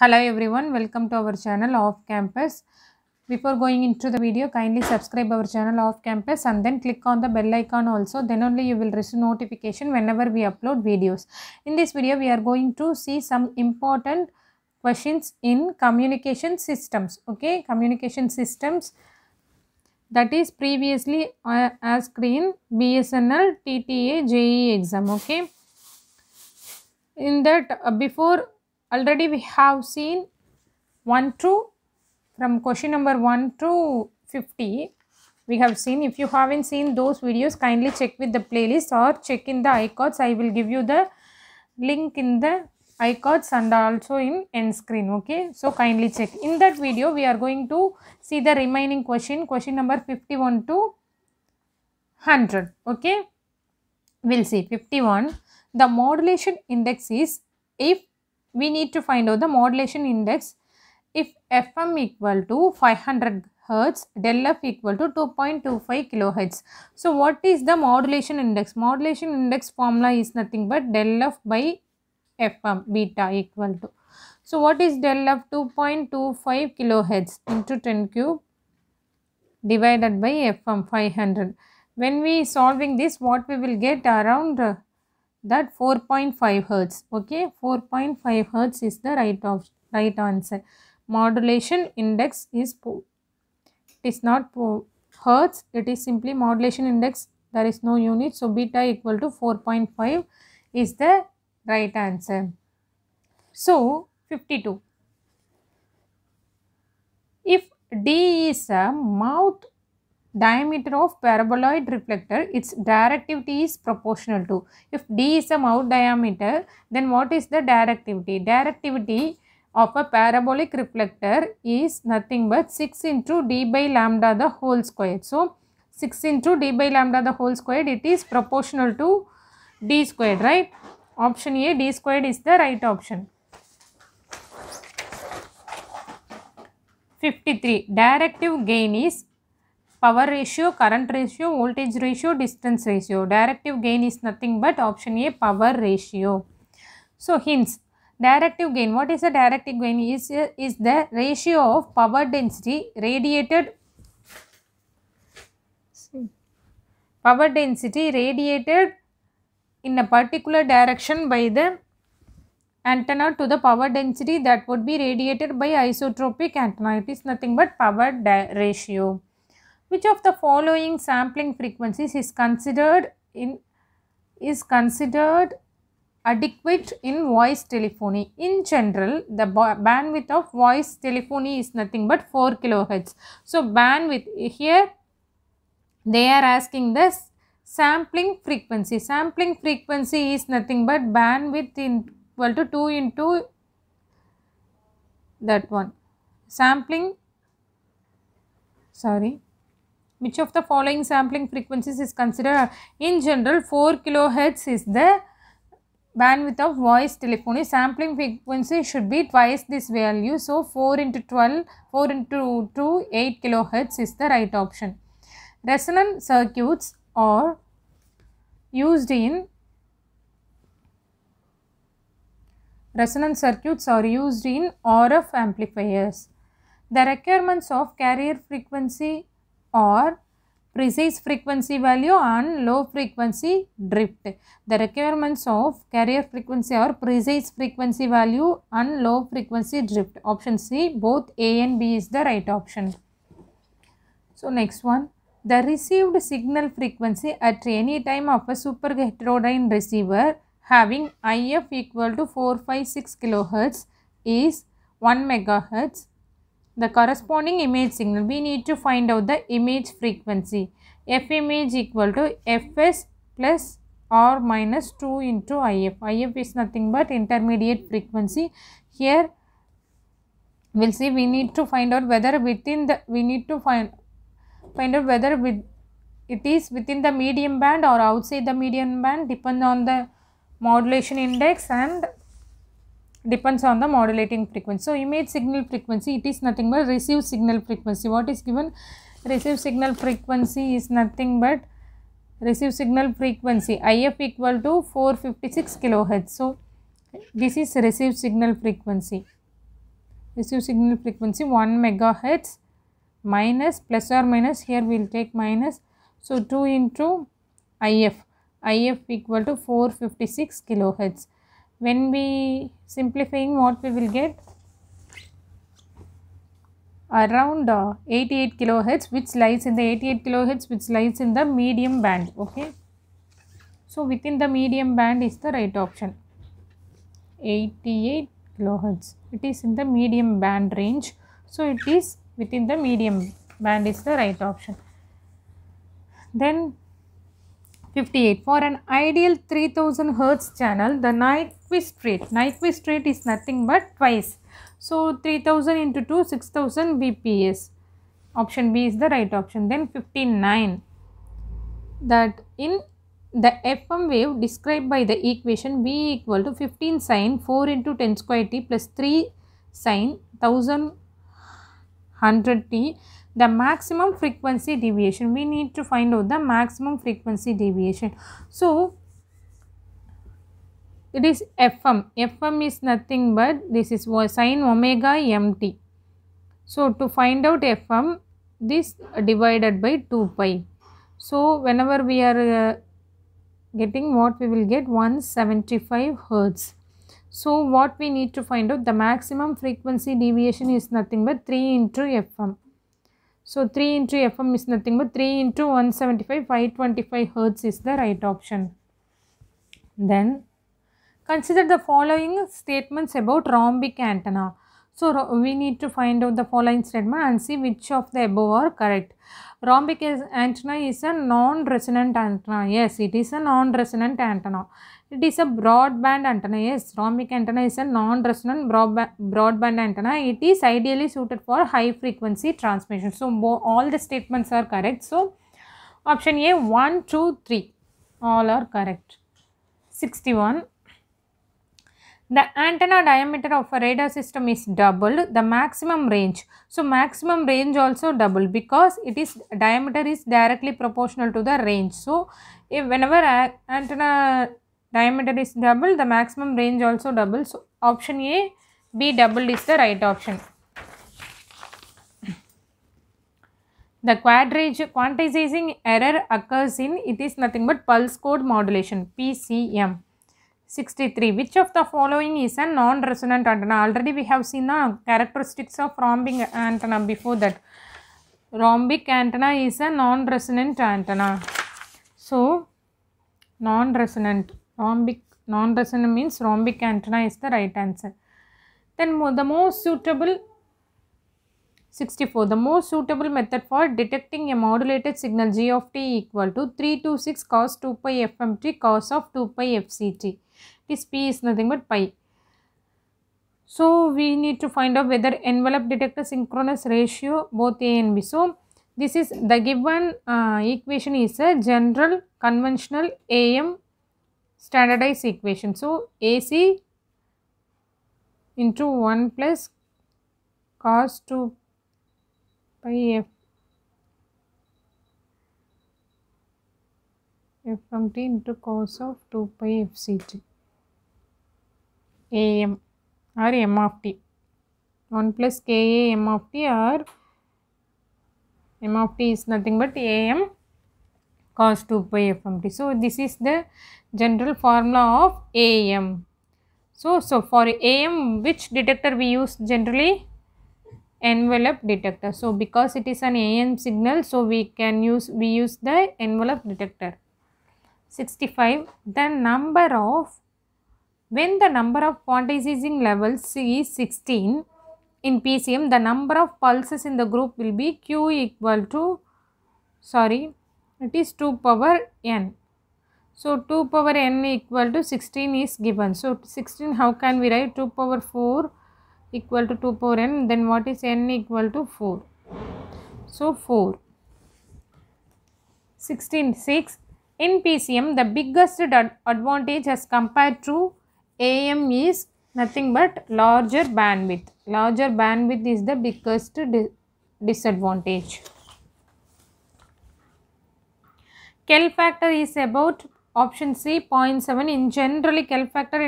hello everyone welcome to our channel off campus before going into the video kindly subscribe our channel off campus and then click on the bell icon also then only you will receive notification whenever we upload videos in this video we are going to see some important questions in communication systems okay communication systems that is previously uh, as screen bsnl tta je exam okay in that uh, before already we have seen 1 to from question number 1 to 50 we have seen if you haven't seen those videos kindly check with the playlist or check in the icons. I will give you the link in the icons and also in end screen okay so kindly check in that video we are going to see the remaining question question number 51 to 100 okay we'll see 51 the modulation index is if we need to find out the modulation index if fm equal to 500 hertz del f equal to 2.25 kilohertz so what is the modulation index modulation index formula is nothing but del f by fm beta equal to so what is del f 2.25 kilohertz into 10 cube divided by fm 500 when we solving this what we will get around that 4.5 hertz okay 4.5 hertz is the right of right answer modulation index is it is not hertz it is simply modulation index there is no unit so beta equal to 4.5 is the right answer so 52 if d is a mouth diameter of paraboloid reflector, its directivity is proportional to. If D is the mouth diameter, then what is the directivity? Directivity of a parabolic reflector is nothing but 6 into D by lambda the whole square. So, 6 into D by lambda the whole square, it is proportional to D squared, right? Option A, D squared is the right option. 53 directive gain is power ratio, current ratio, voltage ratio, distance ratio. Directive gain is nothing but option A power ratio. So hints directive gain what is the directive gain is is the ratio of power density radiated power density radiated in a particular direction by the antenna to the power density that would be radiated by isotropic antenna it is nothing but power ratio which of the following sampling frequencies is considered in is considered adequate in voice telephony. In general, the bandwidth of voice telephony is nothing but 4 kilohertz. So, bandwidth eh, here they are asking this sampling frequency. Sampling frequency is nothing but bandwidth in equal to 2 into that one. Sampling, sorry, which of the following sampling frequencies is considered? In general, 4 kilohertz is the bandwidth of voice telephony. Sampling frequency should be twice this value. So, 4 into 12, 4 into 2, 8 kilohertz is the right option. Resonant circuits are used in resonant circuits are used in RF amplifiers. The requirements of carrier frequency or precise frequency value and low frequency drift. The requirements of carrier frequency are precise frequency value and low frequency drift. Option C, both A and B is the right option. So, next one. The received signal frequency at any time of a super heterodyne receiver having IF equal to 456 kHz is 1 MHz the corresponding image signal. We need to find out the image frequency. F image equal to Fs plus or minus 2 into IF. IF is nothing but intermediate frequency. Here we'll see we need to find out whether within the we need to find find out whether with it is within the medium band or outside the medium band depend on the modulation index and depends on the modulating frequency. So, image signal frequency, it is nothing but receive signal frequency. What is given? Receive signal frequency is nothing but receive signal frequency IF equal to 456 kilohertz. So, this is receive signal frequency. Receive signal frequency 1 megahertz minus plus or minus here we will take minus. So, 2 into IF. IF equal to 456 kilohertz when we simplifying what we will get around uh, 88 kilohertz which lies in the 88 kilohertz which lies in the medium band okay so within the medium band is the right option 88 kilohertz it is in the medium band range so it is within the medium band is the right option then 58. For an ideal 3000 Hz channel, the Nyquist rate, Nyquist rate is nothing but twice. So, 3000 into 2, 6000 BPS. Option B is the right option. Then 59. That in the FM wave described by the equation B equal to 15 sine 4 into 10 square t plus 3 sine thousand hundred t the maximum frequency deviation we need to find out the maximum frequency deviation so it is fm fm is nothing but this is sine omega mt so to find out fm this divided by 2 pi so whenever we are uh, getting what we will get 175 hertz so what we need to find out the maximum frequency deviation is nothing but 3 into fm so 3 into FM is nothing but 3 into 175, 525 hertz is the right option. Then consider the following statements about rhombic antenna. So we need to find out the following statement and see which of the above are correct rhombic antenna is a non-resonant antenna. Yes, it is a non-resonant antenna. It is a broadband antenna. Yes, rhombic antenna is a non-resonant broadband antenna. It is ideally suited for high frequency transmission. So, all the statements are correct. So, option A 1, 2, 3 all are correct. 61 the antenna diameter of a radar system is double the maximum range. So maximum range also double because it is diameter is directly proportional to the range. So if whenever antenna diameter is double the maximum range also double. So option A B doubled is the right option. The quadrature quantizing error occurs in it is nothing but pulse code modulation PCM. 63. Which of the following is a non-resonant antenna? Already we have seen the characteristics of rhombic antenna before that. Rhombic antenna is a non-resonant antenna. So, non-resonant, rhombic, non-resonant means rhombic antenna is the right answer. Then the most suitable 64. The most suitable method for detecting a modulated signal g of t equal to 3 to 6 cos 2 pi fmt cos of 2 pi fct. This p is nothing but pi. So, we need to find out whether envelope detector synchronous ratio both A and B. So, this is the given uh, equation is a general conventional AM standardized equation. So, AC into 1 plus cos 2 कहीं F f from t into cos of 2 pi f ct am or m of t 1 plus ka m of t or m of t is nothing but am cos 2 pi f from t. So, this is the general formula of am. So, so for am which detector we use generally envelope detector so because it is an am signal so we can use we use the envelope detector 65 the number of when the number of quantizing levels is 16 in pcm the number of pulses in the group will be q equal to sorry it is 2 power n so 2 power n equal to 16 is given so 16 how can we write 2 power 4 equal to 2 power n then what is n equal to 4 so 4 16 6 in PCM the biggest advantage as compared to AM is nothing but larger bandwidth larger bandwidth is the biggest disadvantage Kell factor is about Option C 0.7 in generally Kell factor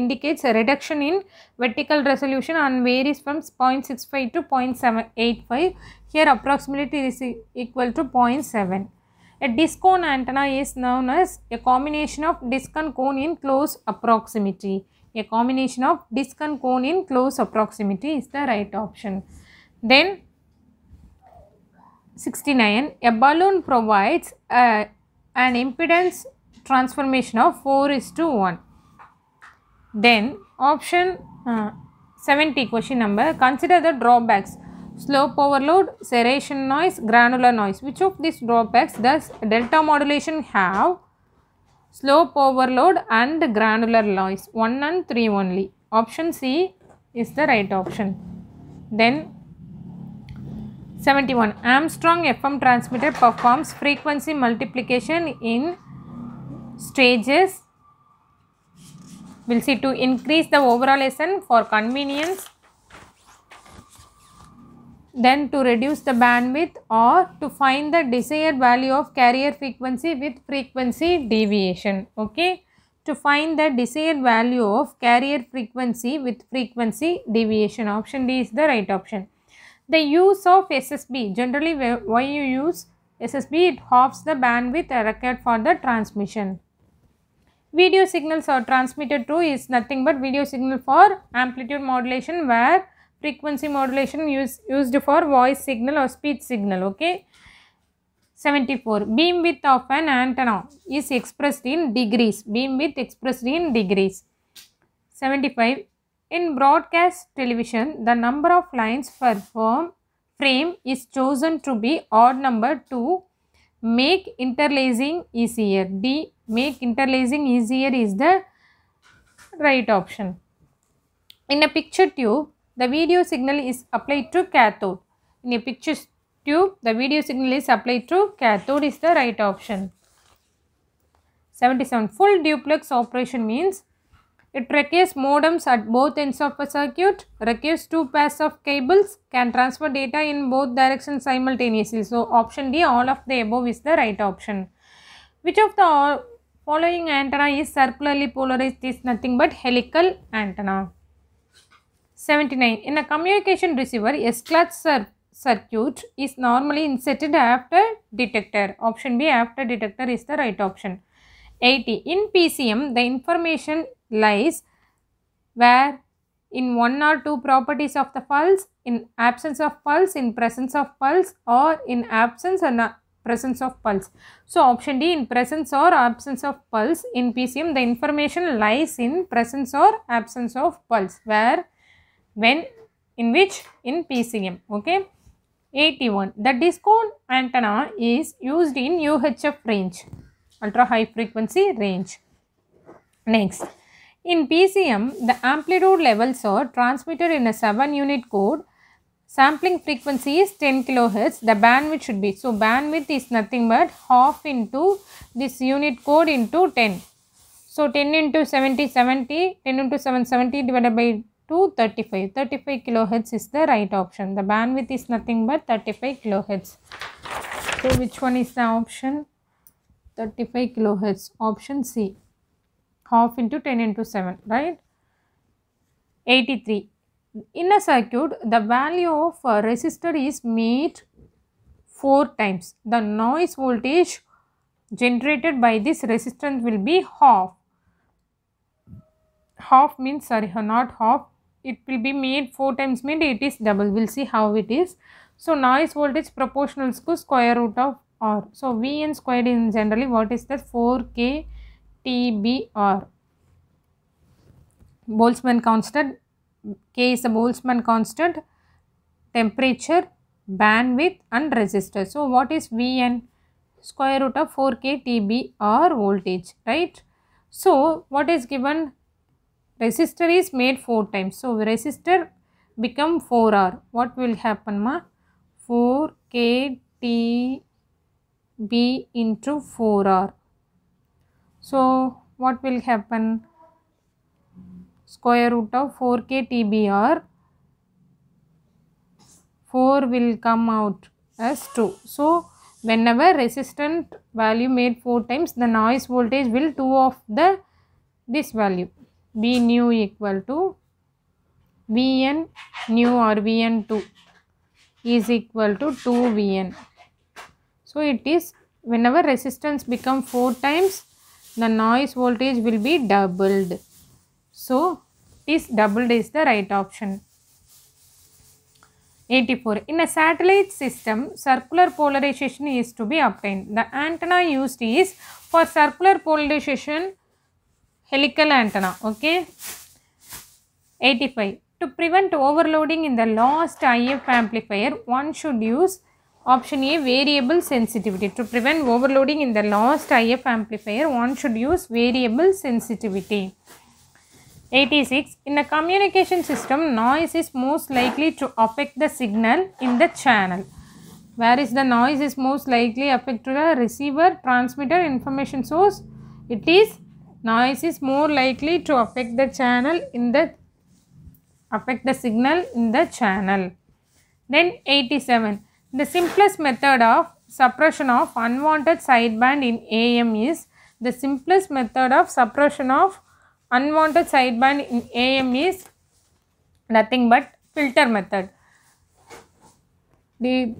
indicates a reduction in vertical resolution and varies from 0.65 to 0.785. Here approximately is equal to 0.7. A disc cone antenna is known as a combination of disc and cone in close approximity. A combination of disc and cone in close approximity is the right option. Then 69. A balloon provides uh, an impedance transformation of 4 is to 1. Then option uh, 70 question number consider the drawbacks slope overload, serration noise, granular noise. Which of these drawbacks does delta modulation have? Slope overload and granular noise 1 and 3 only. Option C is the right option. Then 71 Armstrong FM transmitter performs frequency multiplication in stages we'll see to increase the overall lesson for convenience then to reduce the bandwidth or to find the desired value of carrier frequency with frequency deviation okay to find the desired value of carrier frequency with frequency deviation option D is the right option the use of SSB generally why you use SSB it halves the bandwidth required for the transmission Video signals are transmitted through is nothing but video signal for amplitude modulation where frequency modulation use, used for voice signal or speech signal. Okay. 74. Beam width of an antenna is expressed in degrees. Beam width expressed in degrees. 75. In broadcast television, the number of lines per firm frame is chosen to be odd number 2 make interlacing easier d make interlacing easier is the right option in a picture tube the video signal is applied to cathode in a picture tube the video signal is applied to cathode is the right option 77 full duplex operation means it requires modems at both ends of a circuit, requires two pairs of cables, can transfer data in both directions simultaneously. So, option D, all of the above is the right option. Which of the following antenna is circularly polarized is nothing but helical antenna. 79. In a communication receiver, S-clutch cir circuit is normally inserted after detector. Option B, after detector is the right option. 80. In PCM, the information lies where in one or two properties of the pulse, in absence of pulse, in presence of pulse or in absence or presence of pulse. So, option D in presence or absence of pulse in PCM the information lies in presence or absence of pulse where when in which in PCM okay. 81 the discord antenna is used in UHF range ultra high frequency range. Next in PCM, the amplitude levels are transmitted in a 7 unit code. Sampling frequency is 10 kHz. The bandwidth should be. So, bandwidth is nothing but half into this unit code into 10. So, 10 into 70, 70, 10 into 770 divided by 2, 35. 35 kilohertz is the right option. The bandwidth is nothing but 35 kilohertz. So, which one is the option? 35 kilohertz. Option C half into 10 into 7 right 83 in a circuit the value of a resistor is made four times the noise voltage generated by this resistance will be half half means sorry not half it will be made four times made it is double we'll see how it is so noise voltage proportional to square root of r so vn squared in generally what is that 4k T B R Boltzmann constant K is a Boltzmann constant temperature bandwidth and resistor so what is V N square root of four K T B R voltage right so what is given resistor is made four time so resistor become four R what will happen मा four K T B into four R So, what will happen? Square root of 4k TBR 4 will come out as 2. So, whenever resistant value made 4 times the noise voltage will 2 of the this value V nu equal to Vn nu or Vn2 is equal to 2Vn. So, it is whenever resistance become 4 times the noise voltage will be doubled. So, this doubled is the right option. 84. In a satellite system, circular polarization is to be obtained. The antenna used is for circular polarization helical antenna. Okay. 85. To prevent overloading in the lost IF amplifier, one should use Option A variable sensitivity. To prevent overloading in the lost IF amplifier, one should use variable sensitivity. 86. In a communication system, noise is most likely to affect the signal in the channel. Whereas the noise is most likely affect to the receiver, transmitter, information source. It is noise is more likely to affect the channel in the affect the signal in the channel. Then 87. The simplest method of suppression of unwanted sideband in AM is the simplest method of suppression of unwanted sideband in AM is nothing but filter method. The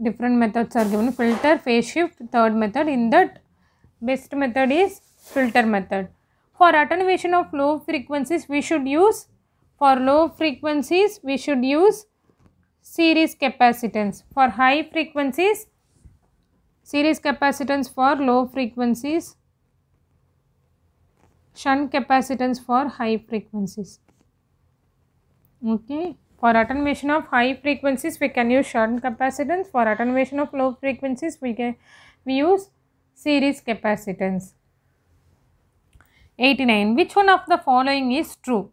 different methods are given filter, phase shift, third method. In that best method is filter method. For attenuation of low frequencies we should use for low frequencies we should use series capacitance. For high frequencies, series capacitance for low frequencies, shunt capacitance for high frequencies. Okay. For attenuation of high frequencies, we can use shunt capacitance. For attenuation of low frequencies, we can we use series capacitance. 89. Which one of the following is true?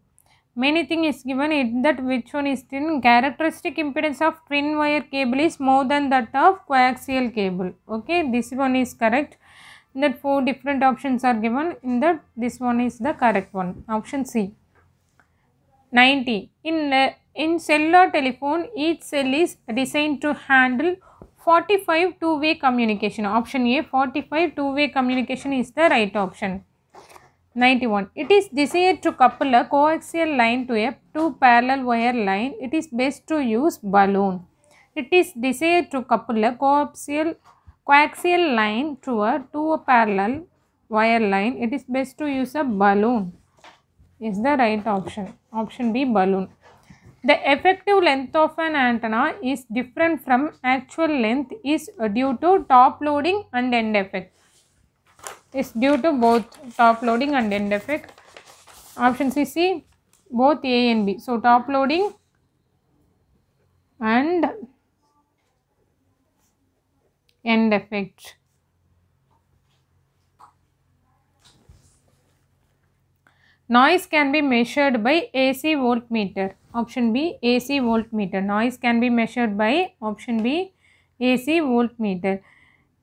many things is given in that which one is thin characteristic impedance of twin wire cable is more than that of coaxial cable okay this one is correct that four different options are given in that this one is the correct one option c 90 in uh, in cellular telephone each cell is designed to handle 45 two way communication option a 45 two way communication is the right option 91. It is desired to couple a coaxial line to a two parallel wire line. It is best to use balloon. It is desired to couple a coaxial, coaxial line to a two parallel wire line. It is best to use a balloon. Is the right option. Option B balloon. The effective length of an antenna is different from actual length is due to top loading and end effect is due to both top loading and end effect. Option C, C both A and B. So, top loading and end effect. Noise can be measured by AC voltmeter. Option B AC voltmeter. Noise can be measured by option B AC voltmeter.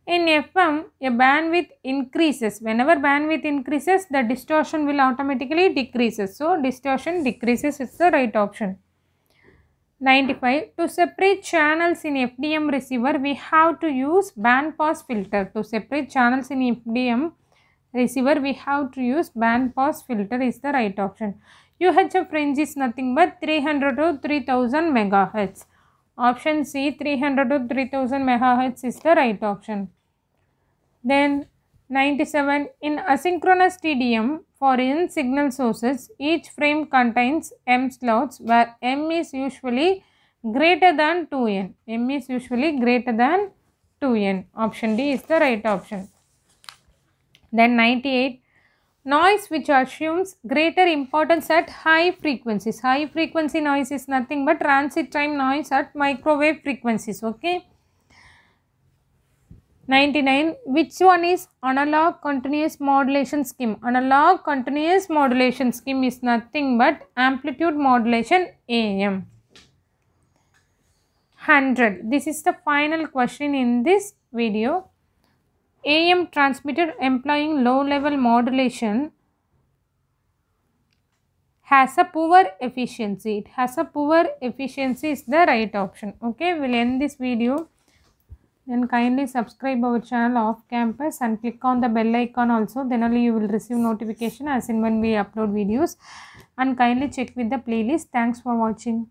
In FM, a bandwidth increases. Whenever bandwidth increases, the distortion will automatically decreases. So, distortion decreases is the right option. 95. To separate channels in FDM receiver, we have to use bandpass filter. To separate channels in FDM receiver, we have to use bandpass filter is the right option. UHF range is nothing but 300 to 3000 megahertz. Option C 300 to 3000 MHz is the right option. Then 97 in asynchronous TDM for in signal sources each frame contains m slots where m is usually greater than 2n. m is usually greater than 2n. Option D is the right option. Then 98 noise which assumes greater importance at high frequencies. High frequency noise is nothing but transit time noise at microwave frequencies. Okay. 99. Which one is analog continuous modulation scheme? Analog continuous modulation scheme is nothing but amplitude modulation AM. 100. This is the final question in this video. AM transmitter employing low level modulation has a poor efficiency. It has a poor efficiency is the right option. Okay, we'll end this video. Then kindly subscribe our channel off campus and click on the bell icon also. Then only you will receive notification as in when we upload videos. And kindly check with the playlist. Thanks for watching.